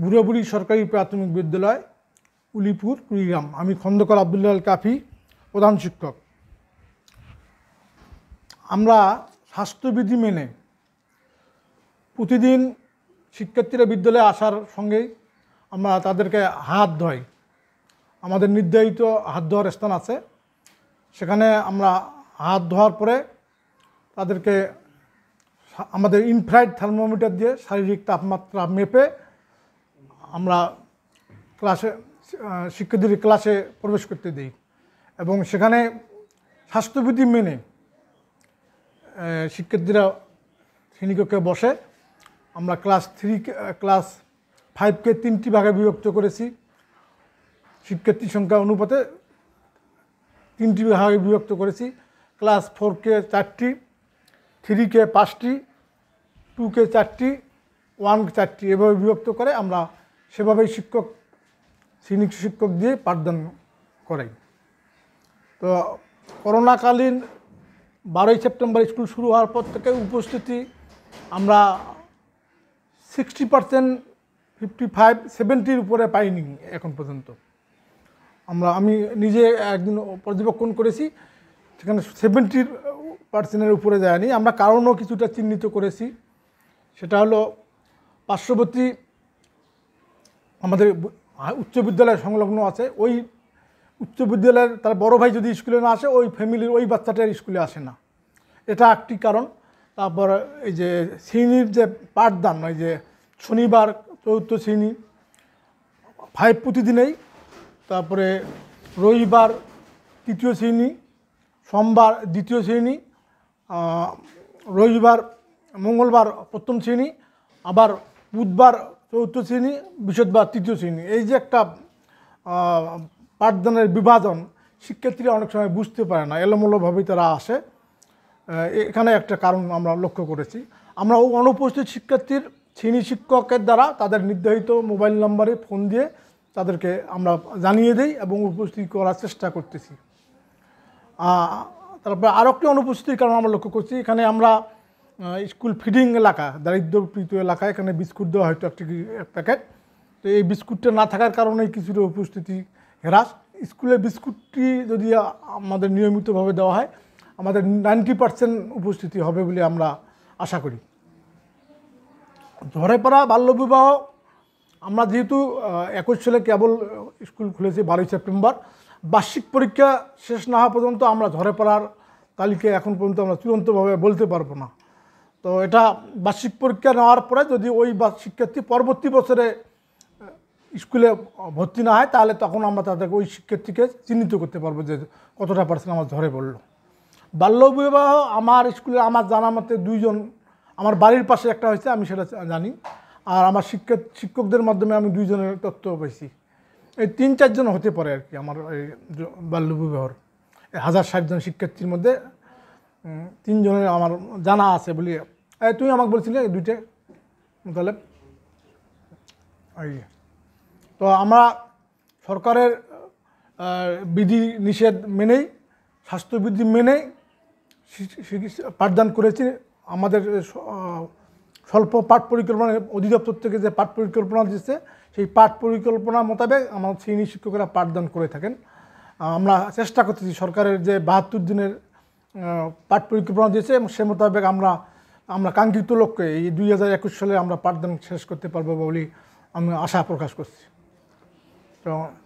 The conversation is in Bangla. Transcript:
বুড়াবুড়ি সরকারি প্রাথমিক বিদ্যালয় উলিপুর কুড়িগ্রাম আমি খন্দকার আবদুল্লাহ কাফি প্রধান শিক্ষক আমরা স্বাস্থ্যবিধি মেনে প্রতিদিন শিক্ষার্থীরা বিদ্যালয়ে আসার সঙ্গে আমরা তাদেরকে হাত ধোই আমাদের নির্ধারিত হাত ধোয়ার স্থান আছে সেখানে আমরা হাত ধোয়ার পরে তাদেরকে আমাদের ইনফ্রাইড থার্মোমিটার দিয়ে শারীরিক তাপমাত্রা মেপে আমরা ক্লাসে শিক্ষার্থীদের ক্লাসে প্রবেশ করতে দিই এবং সেখানে স্বাস্থ্যবিধি মেনে শিক্ষার্থীরা শ্রেণীকক্ষে বসে আমরা ক্লাস থ্রি ক্লাস ফাইভকে তিনটি ভাগে বিভক্ত করেছি শিক্ষার্থী সংখ্যা অনুপাতে তিনটি ভাগে বিভক্ত করেছি ক্লাস ফোরকে চারটি থ্রিকে পাঁচটি টুকে চারটি ওয়ান চারটি এভাবে বিভক্ত করে আমরা সেভাবেই শিক্ষক শ্রেণী শিক্ষক দিয়ে পাঠদান করাই তো করোনাকালীন বারোই সেপ্টেম্বর স্কুল শুরু হওয়ার পর থেকে উপস্থিতি আমরা সিক্সটি পার্সেন্ট ফিফটি ফাইভ সেভেন্টির উপরে পাইনি এখন পর্যন্ত আমরা আমি নিজে একদিন পর্যবেক্ষণ করেছি সেখানে সেভেন্টির পার্সেন্টের উপরে যায়নি আমরা কারণও কিছুটা চিহ্নিত করেছি সেটা হলো পার্শ্ববর্তী আমাদের উচ্চ বিদ্যালয় সংলগ্ন আছে ওই উচ্চ বিদ্যালয়ের তার বড় ভাই যদি স্কুলে না আসে ওই ফ্যামিলির ওই বাচ্চাটার স্কুলে আসে না এটা একটি কারণ তারপর এই যে শ্রেণীর যে পাঠদান ওই যে শনিবার চতুর্থ শ্রেণী ফাইভ প্রতিদিনেই তারপরে রবিবার তৃতীয় শ্রেণী সোমবার দ্বিতীয় শ্রেণী রবিবার মঙ্গলবার প্রথম শ্রেণী আবার বুধবার চৌথ শ্রেণী বিশদ বা তৃতীয় শ্রেণী এই যে একটা পাঠদানের বিভাজন শিক্ষার্থীরা অনেক সময় বুঝতে পারে না এলোমলোভাবেই তারা আসে এখানে একটা কারণ আমরা লক্ষ্য করেছি আমরা অনুপস্থিত শিক্ষার্থীর শ্রেণী শিক্ষকের দ্বারা তাদের নির্ধারিত মোবাইল নম্বরে ফোন দিয়ে তাদেরকে আমরা জানিয়ে দেই এবং উপস্থিত করার চেষ্টা করতেছি তারপরে আরও একটি অনুপস্থিতির কারণ আমরা লক্ষ্য করছি এখানে আমরা স্কুল ফিডিং এলাকা দারিদ্রপীত এলাকা এখানে বিস্কুট দেওয়া হয়তো একটি এক প্যাকেট তো এই বিস্কুটটা না থাকার কারণে কিছুটা উপস্থিতি হ্রাস স্কুলে বিস্কুটটি যদি আমাদের নিয়মিতভাবে দেওয়া হয় আমাদের নাইনটি পার্সেন্ট উপস্থিতি হবে বলে আমরা আশা করি ঝরে পড়া বাল্যবিবাহ আমরা যেহেতু একুশ সালে কেবল স্কুল খুলেছি বারোই সেপ্টেম্বর বার্ষিক পরীক্ষা শেষ না হওয়া পর্যন্ত আমরা ঝরে পড়ার তালিকা এখন পর্যন্ত আমরা চূড়ান্তভাবে বলতে পারবো না তো এটা বার্ষিক পরীক্ষা নেওয়ার পরে যদি ওই শিক্ষার্থী পরবর্তী বছরে স্কুলে ভর্তি না হয় তাহলে তখন আমরা তাদেরকে ওই শিক্ষার্থীকে চিহ্নিত করতে পারবো যে কতটা পার্সেন্ট আমার ধরে পড়লো বাল্যবিবাহ আমার স্কুলে আমার জানা মতে দুইজন আমার বাড়ির পাশে একটা হয়েছে আমি সেটা জানি আর আমার শিক্ষা শিক্ষকদের মাধ্যমে আমি দুইজনের তথ্য পাইছি এই তিন চারজন হতে পারে আর কি আমার এই বাল্যবিবাহর হাজার ষাটজন শিক্ষার্থীর মধ্যে তিনজনের আমার জানা আছে বলে তুমি আমাকে বলছিলে দুইটা তাহলে তো আমরা সরকারের বিধি নিষেধ মেনেই স্বাস্থ্যবিধি মেনে পাঠদান করেছি আমাদের স্বল্প পাঠ পরিকল্পনা অধিদপ্তর থেকে যে পাঠ পরিকল্পনা দিচ্ছে সেই পাঠ পরিকল্পনা মোতাবেক আমার শ্রেণী শিক্ষকেরা পাঠদান করে থাকেন আমরা চেষ্টা করতেছি সরকারের যে বাহাত্তর দিনের পাঠ পরিকল্পনা দিয়েছে সে মোতাবেক আমরা আমরা কাঙ্ক্ষিত লক্ষ্যে এই দুই হাজার একুশ সালে আমরা পাঠদান শেষ করতে পারবো বলে আমি আশা প্রকাশ করছি তো